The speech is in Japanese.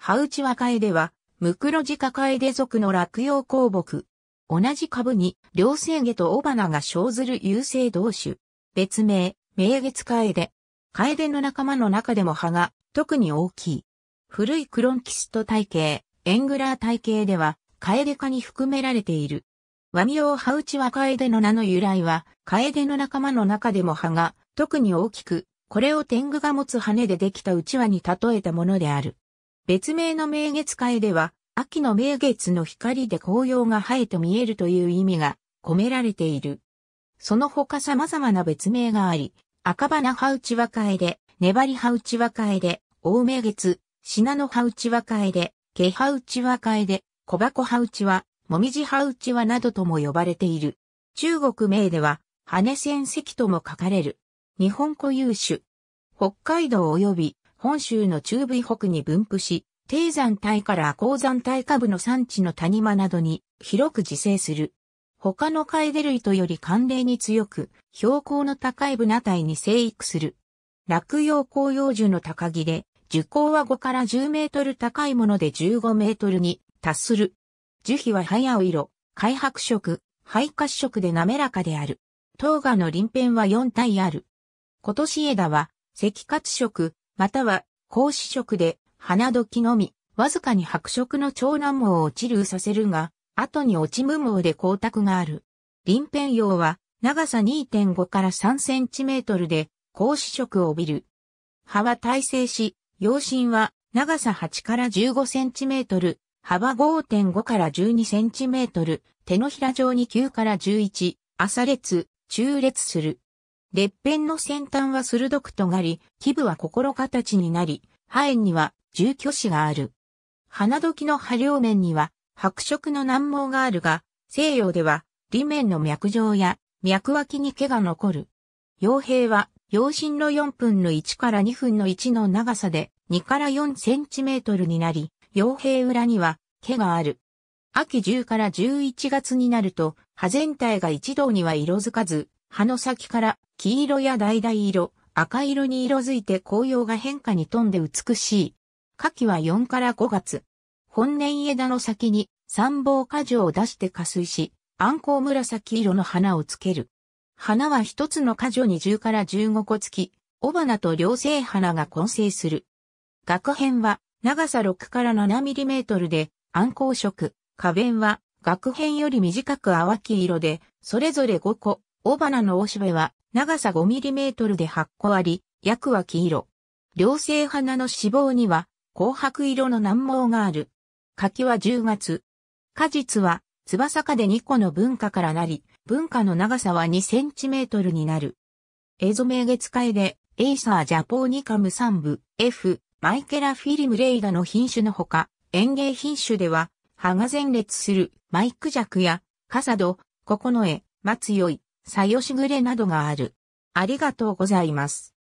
ハウチワカエデは、ムクロジカカエデ属の落葉鉱木。同じ株に、両生下と雄花が生ずる有生同種。別名、明月カエデ。カエデの仲間の中でも葉が、特に大きい。古いクロンキスト体系、エングラー体系では、カエデ科に含められている。和名ハウチワカエデの名の由来は、カエデの仲間の中でも葉が、特に大きく、これを天狗が持つ羽でできた内輪に例えたものである。別名の明月会では、秋の明月の光で紅葉が生えと見えるという意味が込められている。その他様々な別名があり、赤花葉内和会で、粘り葉内和会で、大明月、品の葉内和会で、毛葉内和会で、小箱葉内和、もみじ葉内和などとも呼ばれている。中国名では、羽仙石とも書かれる。日本固有種。北海道及び本州の中部以北に分布し、低山帯から高山帯下部の山地の谷間などに広く自生する。他のカエデ類とより寒冷に強く、標高の高いブナ帯に生育する。落葉紅葉樹の高木で、樹高は5から10メートル高いもので15メートルに達する。樹皮は早お色、開白色、肺褐色で滑らかである。トウガの鱗片は4体ある。今年枝は、赤褐色、または、高子色で、花時のみ、わずかに白色の長男毛を落ちるさせるが、後に落ち無毛で光沢がある。林辺葉は、長さ2.5から3センチメートルで、高子色を帯びる。葉は耐性し、葉身は、長さ8から15センチメートル、幅5.5から12センチメートル、手のひら状に9から11、朝列、中列する。列片の先端は鋭く尖り、基部は心形になり、破炎には住居子がある。花時の葉両面には白色の難毛があるが、西洋では、裏面の脈状や脈脇に毛が残る。傭兵は、陽心の4分の1から2分の1の長さで、2から4センチメートルになり、傭兵裏には毛がある。秋10から11月になると、葉全体が一度には色づかず、葉の先から黄色や橙色、赤色に色づいて紅葉が変化に富んで美しい。夏季は4から5月。本年枝の先に三房果樹を出して加水し、暗光紫色の花をつける。花は一つの果樹に10から15個つき、雄花と両生花が混成する。額編は長さ6から7ミリメートルで暗光色、花弁は額編より短く淡黄色で、それぞれ5個、雄花のおしべは長さ 5mm で8個あり、約は黄色。両性花の脂肪には、紅白色の難毛がある。柿は10月。果実は、翼で2個の文化からなり、文化の長さは 2cm になる。映像名月会で、エイサージャポーニカム3部、F、マイケラフィリムレイダの品種のほか、園芸品種では、葉が前列するマイクジャクや、カサド、ココノエ、マツヨイ、さよしぐれなどがある。ありがとうございます。